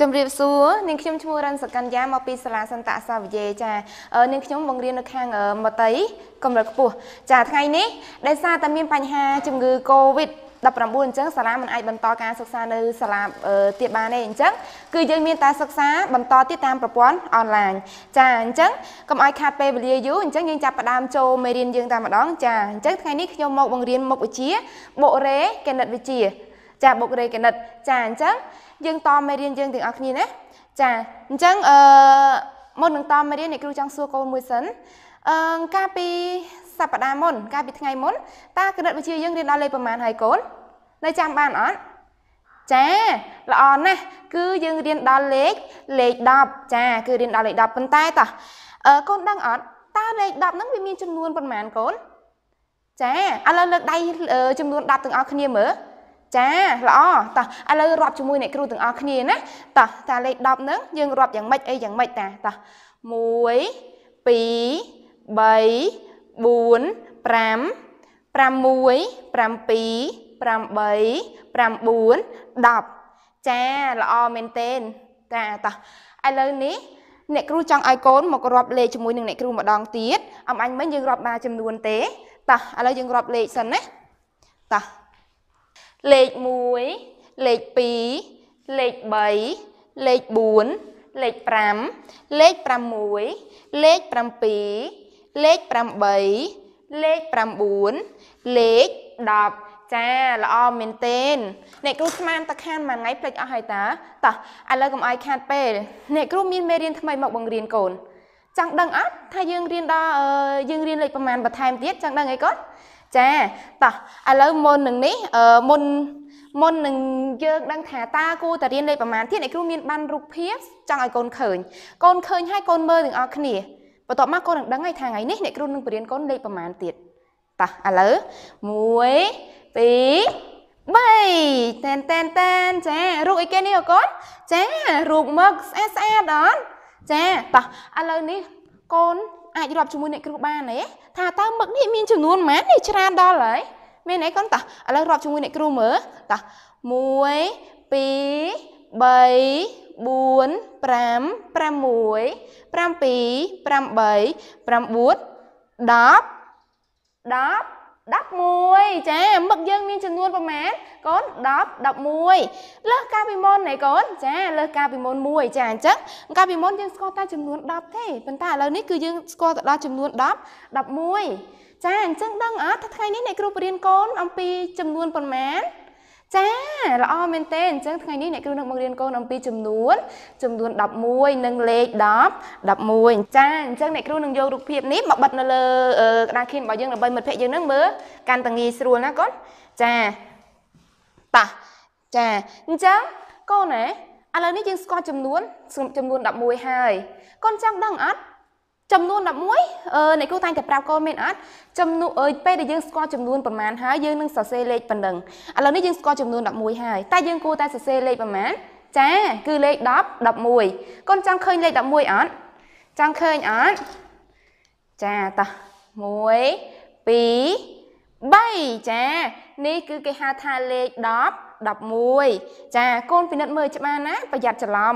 ជំរាបសួរនាងខ្ញុំឈ្មោះរិនសកញ្ញាមកពីសាលាសន្តៈសាវិយេចានាងខ្ញុំបង្រៀននៅខាងមតីកម្រិតខ្ពស់ចាថ្ងៃនេះដោយសារតែមានបញ្ហា ជំងឺ Covid 19អញ្ចឹងសាលាមិនអាចបន្តការសិក្សានៅសាលាទៀតបានទេអញ្ចឹងគឺយើងមានតែសិក្សាបន្តទៀតតាមប្រព័ន្ធអនឡាញចាអញ្ចឹងកុំឲ្យ ខាតពេលវេលាយូរអញ្ចឹងយើងចាប់ផ្ដើមចូលមេរៀនយើងតែម្ដង ចាអញ្ចឹងថ្ងៃនេះខ្ញុំមកបង្រៀនមុខវិជ្ជាបុករេគណិតវិទ្យាចាបុករេកណិតចាអញ្ចឹង យើងតមេរៀនយើងទាំងអស់គ្នាណាចាអញ្ចឹងអឺមុននឹងតមេរៀនអ្នកគ្រូចង់សួរកូនមួយសិនអឺកាលពីសប្តាហ៍មុនកាលពីថ្ងៃមុនតើគណិតវិទ្យាយើងរៀនដល់លេខប្រមាណហើយកូននៅចាំបានអត់ចាល្អណាស់គឺយើងរៀនដល់លេខលេខ10ចា គឺរៀនដល់លេខ10ប៉ុន្តែតោះអឺកូនដឹងអត់តើលេខ10ហ្នឹងវាមានចំនួនប៉ុន្មានកូនចាឥឡូវលើកដៃចំនួន10ទាំងអស់គ្នាមើលចាល្អតោះឥឡូវរាប់ជាមួយអ្នកគ្រូទាំងអស់គ្នាណាតោះតាលេខ10ហ្នឹងយើងរាប់យ៉ាងម៉េចអីយ៉ាងម៉េចតាតោះ1 2 3 4 5 6 7 8 9 10 10ចាល្អមែនទេចាតោះឥឡូវនេះអ្នកគ្រូចង់ឲ្យកូនមករាប់លេខជាមួយនឹងអ្នកគ្រូម្ដងទៀតអំអញមិញយើងរាប់បានចំនួនទេតោះឥឡូវយើងរាប់លេខសិនណាតោះលេខ1លេខ2លេខ3លេខ4លេខ5លេខ6លេខ7លេខ8លេខ9លេខ10ចាល្អមែនទែនអ្នកគ្រូស្មានតខានមួយថ្ងៃភ្លេចអស់ហើយតាតោះឥឡូវកុំអោយខាតពេលអ្នកគ្រូមានមេរៀនថ្មីមកបង្រៀនកូនចង់ដឹងអត់ថាយើងរៀនដល់យើងរៀនលេខប្រមាណបន្ថែមទៀតចង់ដឹងអីកូនចាតោះឥឡូវមុននឹងនេះមុនមុននឹងយើងដឹងថាតើគួរតរៀនលេខប្រមាណទៀតអ្នកគ្រូមានបានរូបភាពចង់ឲ្យកូនឃើញកូនឃើញហើយកូនមើលទាំងអស់គ្នាបន្ទាប់មកកូននឹងដឹងហើយថាថ្ងៃនេះអ្នកគ្រូនឹងបរៀនកូនលេខប្រមាណទៀតតោះឥឡូវ1 2 3តែនតែនតែនចារូបអីគេនេះអូកូនចារូបមឹកស្អាតស្អាតអត់ចាតោះឥឡូវនេះកូនអាចរាប់ជាមួយអ្នកគ្រូបានទេថាតើមឹកនេះមានចំនួនប៉ុន្មាននេះច្រើនដល់ហើយមានអីកូនតោះឥឡូវរាប់ជាមួយអ្នកគ្រូមើលតោះ1 2 3 4 5 6 7 8 9 10 11 12 13 14 15 16 17 18 19 20 21 22 23 24 25 26 27 28 29 30 31 32 33 34 35 36 37 38 39 40 41 42 43 44 45 46 47 48 49 50 51 52 53 54 55 56 57 58 59 60 61 62 63 64 65 66 67 68 69 70 71 72 73 74 75 76 77 78 79 80 81 82 83 84 85 86 87 88 89 90 91 92 93 94 95 96 97 98 99 100 101 102 103 104 105 106 107 108 109 110 111 112 113 114 115 116 117 118 119 120 121 122 123 124 125 126 127 128 129 130 131 132 133 134 135 136 137 138 139 140 141 142 143 144 145 146 147 148 149 150 151 152 153 154 155 156 157 158 159 160 161 162 163 11ចាមឹកយើងមាន ចំនួនប្រមាណកូន10 11លើសការពីមុនណែកូនចាលើសការពីមុន1ចាអញ្ចឹងកាលពីមុនយើងស្គាល់តែចំនួន10ទេប៉ុន្តែឥឡូវនេះគឺយើងស្គាល់ទៅដល់ចំនួន10 11ចាអញ្ចឹងដឹងអត់ថាថ្ងៃនេះអ្នកគ្រូបរៀនកូនអំពី ចំនួនប្រមាណល្អមែនទេអញ្ចឹងថ្ងៃនេះអ្នកគ្រូនឹងមករៀនកូនអំពីចំនួន ចំនួន11និងលេខ10 11ចាអញ្ចឹងអ្នកគ្រូនឹងយករូបភាពនេះមកបិទនៅលើក្តារខៀនរបស់យើងដើម្បីមិត្តភ័ក្តិយើងនឹងមើលកាន់តែងាយស្រួលណាកូនចាតោះចាអញ្ចឹងកូនណាឥឡូវនេះយើងស្គាល់ចំនួនចំនួន11ហើយកូនចង់ដឹងអត់ចំនួន11អ្នកគ្រូតែងតែប្រាប់កូនមែនអត់ចំនួនអើយពេលដែលយើងស្គាល់ចំនួនប្រមាណហើយយើងនឹងសរសេរលេខប៉ុណ្ណឹងឥឡូវនេះយើងស្គាល់ចំនួន11ហើយតែយើងគួរតែសរសេរលេខប្រមាណចាគឺលេខ10 11កូនចង់ឃើញលេខ11អត់ចង់ឃើញអត់ចាតោះ1 2 3ចានេះគឺគេហៅថាលេខ10 11ចាកូនពិនិត្យមើលច្បាស់ណា ប្រយ័ត្នច្រឡំ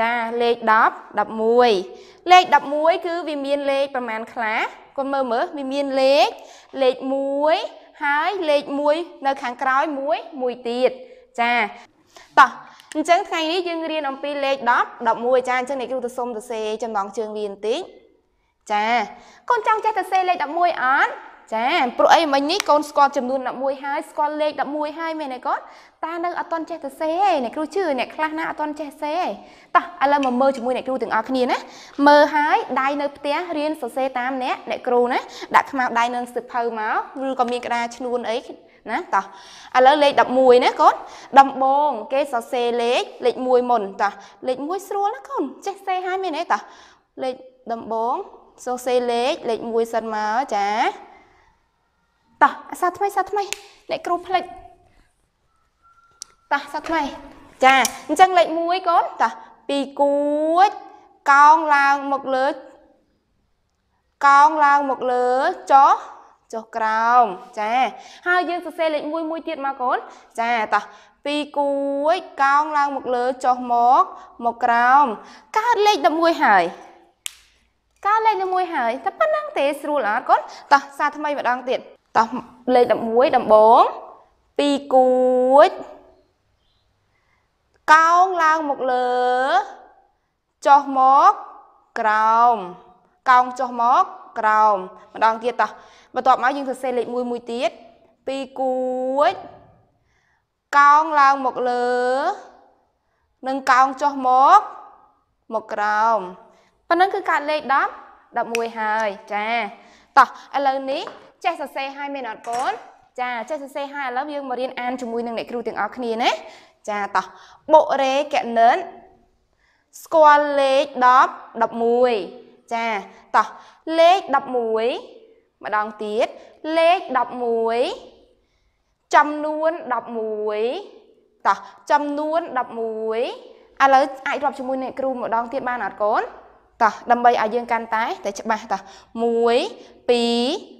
ចាលេខ10 11លេខ11គឺវាមានលេខប្រមាណខ្លះកូនមើលមើលវាមានលេខលេខ1ហើយលេខ1នៅខាងក្រោយ1មួយទៀតចាតោះអញ្ចឹងថ្ងៃនេះយើងរៀនអំពីលេខ10 11ចាអញ្ចឹងអ្នកគ្រូទៅសុំទៅសេចំណងជើងរៀនបន្តិចចាកូនចង់ចេះទៅសេលេខ11អត់ចាព្រោះអីមិញនេះកូនស្គាល់ចំនួន11ហើយស្គាល់លេខ11ហើយមែនទេកូនតានៅអត់ទាន់ចេះទៅសេទេអ្នកគ្រូជឿអ្នកខ្លះណាអត់ទាន់ចេះសេទេតោះឥឡូវមកមើលជាមួយអ្នកគ្រូទាំងអស់គ្នាណាមើលហើយដៃនៅផ្ទះរៀនសរសេរតាមអ្នកអ្នកគ្រូណាដាក់ខ្មៅដៃនៅសិភៅមកឬក៏មានក្តារឈ្នួនអីណាតោះឥឡូវលេខ11ណាកូនដំបង គេសរសេរលេខលេខ1មុនតោះលេខ1ស្រួលណាកូនចេះសេហើយមែនទេតោះលេខដំបងសរសេរលេខលេខ1សិនមកចាតោះអាសាថ្មីសាថ្មីអ្នកគ្រូផ្លិចតោះសាថ្មីចាអញ្ចឹងលេខ1កូនតោះពីគួចកោងឡើងមកលើ កោងឡើងមកលើចុះចុះក្រោមចាហើយយើងសរសេរលេខ1មួយទៀតមកកូនចាតោះពីគួចកោងឡើងមកលើចុះមកមកក្រោមកើតលេខ11ហើយកើតលេខ11ហើយតែប៉ុណ្ណឹងទេស្រួលអត់កូនតោះសារថ្មីម្ដងទៀតតោះលេខ11ដំបង2គួចកោងឡើងមកលើចុះមកក្រោមកោងចុះមកក្រោមម្ដងទៀតតោះបន្ទាប់មកយើងសរសេរលេខ1មួយទៀត2គួចកោងឡើងមកលើនិងកោងចុះមកមកក្រោមប៉ណ្ណឹងគឺកាត់លេខ10 11ហើយចាតោះឥឡូវនេះចេះសរសេរហើយមែនអត់កូនចាចេះសរសេរហើយឥឡូវយើងមករៀនអានជាមួយនឹងអ្នកគ្រូទាំងអស់គ្នាណាចាតោះបុរេកណិនស្គាល់លេខ10 11ចាតោះលេខ11ម្ដងទៀតលេខ11ចំនួន11តោះចំនួន11ឥឡូវអាចរាប់ជាមួយអ្នកគ្រូម្ដងទៀតបានអត់កូនតោះដើម្បីឲ្យយើងកាន់តែតែច្បាស់តោះ1 2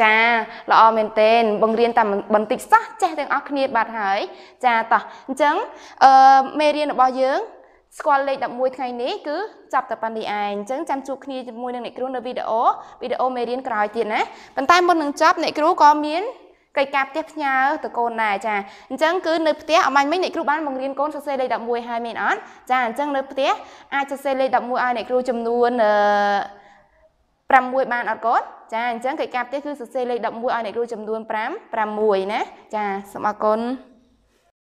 ចាល្អមែនទែនបង្រៀនតែបន្តិចសោះចេះទាំងអស់គ្នាបាត់ហើយ ចាតោះអញ្ចឹងអឺមេរៀនរបស់យើងស្គាល់លេខ11ថ្ងៃនេះគឺចាប់តែប៉ុណ្្នេះឯងអញ្ចឹងចាំជួបគ្នាជាមួយនឹងអ្នកគ្រូនៅវីដេអូវីដេអូមេរៀនក្រោយទៀតណាប៉ុន្តែមុននឹងចប់អ្នកគ្រូក៏មានកិច្ចការផ្ទះផ្ញើទៅកូនដែរចាអញ្ចឹងគឺនៅផ្ទះអមាញ់មិញអ្នកគ្រូបានបង្រៀនកូនសរសេរលេខ11ហើយមែនអត់ចាអញ្ចឹងនៅផ្ទះអាចសរសេរលេខ11ឲ្យអ្នកគ្រូចំនួនអឺ6បានអត់កូនចាអញ្ចឹងកិច្ចការផ្ទះគឺសរសេរលេខ11ឲ្យអ្នកគ្រូចំនួន5 6ណាចាសូមអរគុណ